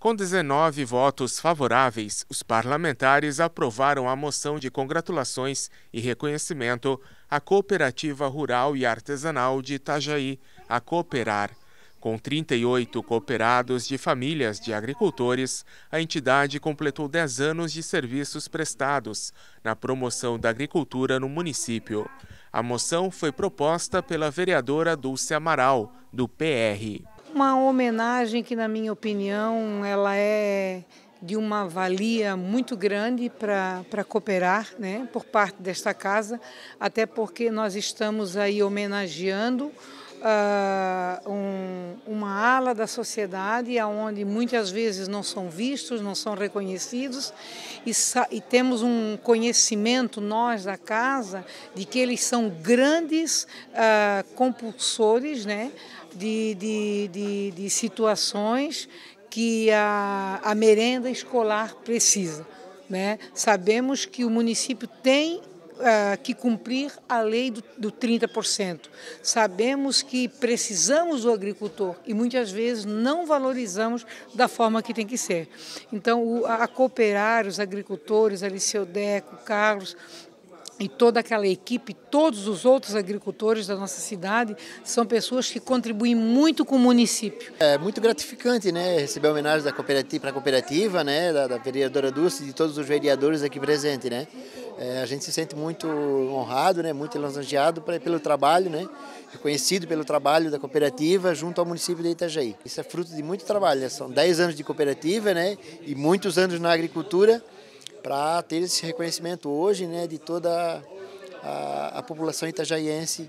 Com 19 votos favoráveis, os parlamentares aprovaram a moção de congratulações e reconhecimento à Cooperativa Rural e Artesanal de Itajaí, a Cooperar. Com 38 cooperados de famílias de agricultores, a entidade completou 10 anos de serviços prestados na promoção da agricultura no município. A moção foi proposta pela vereadora Dulce Amaral, do PR uma homenagem que, na minha opinião, ela é de uma valia muito grande para cooperar né, por parte desta casa, até porque nós estamos aí homenageando uh, um, uma ala da sociedade onde muitas vezes não são vistos, não são reconhecidos e, e temos um conhecimento, nós da casa, de que eles são grandes uh, compulsores né, de, de, de, de situações que a, a merenda escolar precisa. Né? Sabemos que o município tem eh, que cumprir a lei do, do 30%. Sabemos que precisamos do agricultor e muitas vezes não valorizamos da forma que tem que ser. Então, o, a cooperar os agricultores, Aliceu Deco, Carlos, e toda aquela equipe, todos os outros agricultores da nossa cidade, são pessoas que contribuem muito com o município. É muito gratificante, né, receber a homenagem da cooperativa para a cooperativa, né, da, da vereadora Dulce e de todos os vereadores aqui presentes, né. É, a gente se sente muito honrado, né, muito elogiado pelo trabalho, né, reconhecido pelo trabalho da cooperativa junto ao município de Itajaí. Isso é fruto de muito trabalho, né? são 10 anos de cooperativa, né, e muitos anos na agricultura para ter esse reconhecimento hoje né, de toda a, a população itajaiense.